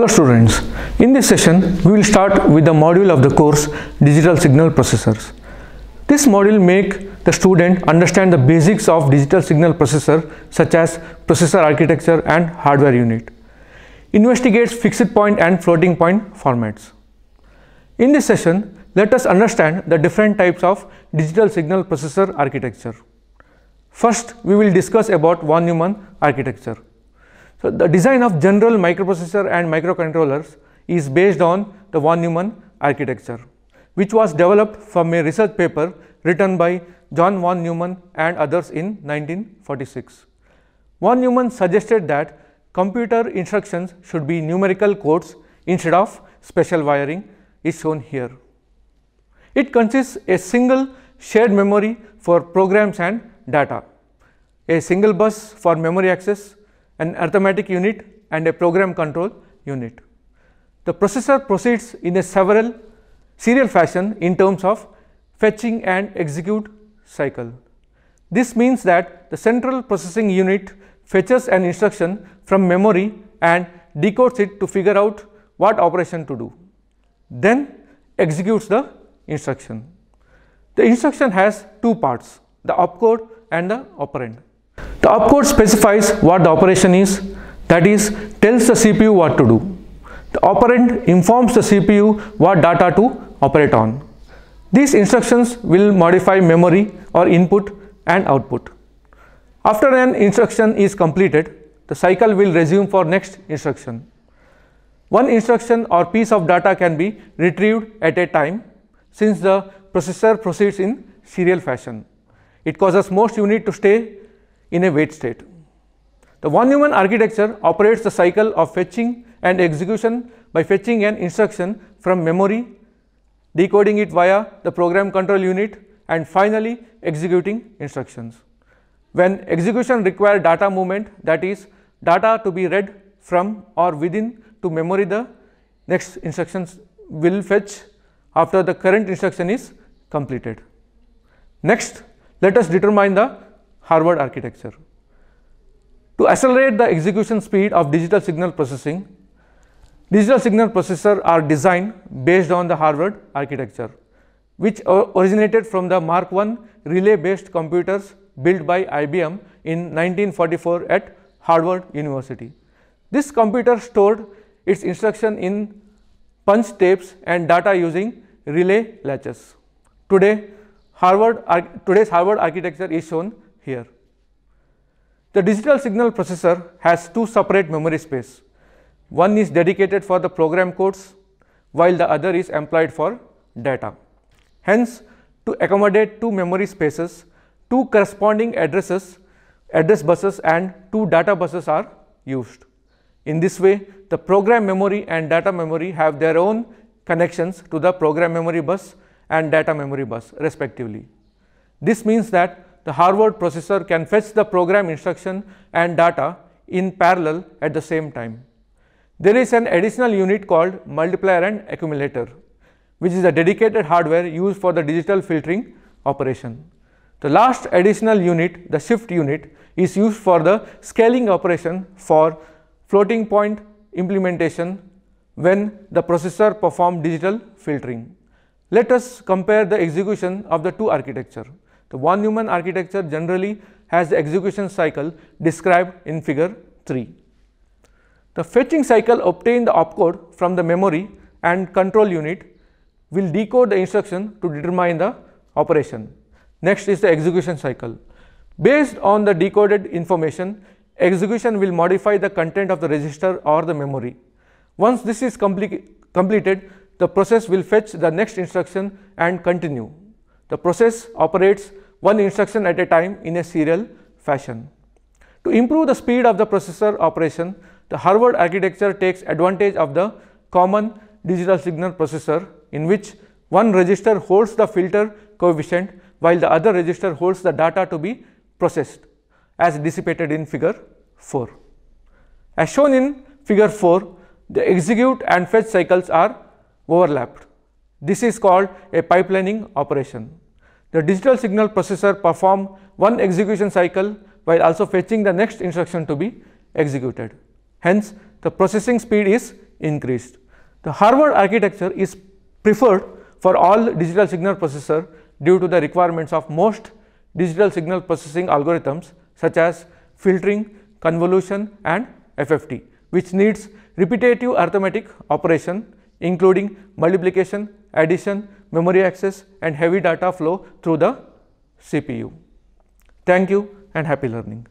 Hello students, in this session we will start with the module of the course Digital Signal Processors. This module make the student understand the basics of digital signal processor such as processor architecture and hardware unit. Investigates fixed point and floating point formats. In this session, let us understand the different types of digital signal processor architecture. First, we will discuss about von Neumann architecture. So, the design of general microprocessor and microcontrollers is based on the von Neumann architecture, which was developed from a research paper written by John von Neumann and others in 1946. Von Neumann suggested that computer instructions should be numerical codes instead of special wiring is shown here. It consists a single shared memory for programs and data, a single bus for memory access, an arithmetic unit and a program control unit. The processor proceeds in a several serial fashion in terms of fetching and execute cycle. This means that the central processing unit fetches an instruction from memory and decodes it to figure out what operation to do, then executes the instruction. The instruction has two parts, the opcode and the operand. The specifies what the operation is, that is, tells the CPU what to do. The operand informs the CPU what data to operate on. These instructions will modify memory or input and output. After an instruction is completed, the cycle will resume for next instruction. One instruction or piece of data can be retrieved at a time since the processor proceeds in serial fashion. It causes most unit to stay in a wait state. The one-human architecture operates the cycle of fetching and execution by fetching an instruction from memory, decoding it via the program control unit and finally executing instructions. When execution requires data movement that is data to be read from or within to memory the next instructions will fetch after the current instruction is completed. Next let us determine the Harvard architecture. To accelerate the execution speed of digital signal processing, digital signal processors are designed based on the Harvard architecture, which originated from the Mark I relay-based computers built by IBM in 1944 at Harvard University. This computer stored its instruction in punch tapes and data using relay latches. Today, Harvard, today's Harvard architecture is shown here. The digital signal processor has two separate memory space. One is dedicated for the program codes while the other is employed for data. Hence, to accommodate two memory spaces, two corresponding addresses, address buses and two data buses are used. In this way, the program memory and data memory have their own connections to the program memory bus and data memory bus respectively. This means that the Harvard processor can fetch the program instruction and data in parallel at the same time. There is an additional unit called multiplier and accumulator, which is a dedicated hardware used for the digital filtering operation. The last additional unit, the shift unit, is used for the scaling operation for floating point implementation when the processor performs digital filtering. Let us compare the execution of the two architecture. The von Neumann architecture generally has the execution cycle described in figure 3. The fetching cycle obtains the opcode from the memory and control unit will decode the instruction to determine the operation. Next is the execution cycle. Based on the decoded information, execution will modify the content of the register or the memory. Once this is completed, the process will fetch the next instruction and continue. The process operates one instruction at a time in a serial fashion. To improve the speed of the processor operation, the Harvard architecture takes advantage of the common digital signal processor in which one register holds the filter coefficient while the other register holds the data to be processed as dissipated in figure 4. As shown in figure 4, the execute and fetch cycles are overlapped. This is called a pipelining operation. The digital signal processor perform one execution cycle while also fetching the next instruction to be executed. Hence, the processing speed is increased. The Harvard architecture is preferred for all digital signal processor due to the requirements of most digital signal processing algorithms such as filtering, convolution and FFT which needs repetitive arithmetic operation including multiplication, addition, memory access and heavy data flow through the CPU. Thank you and happy learning.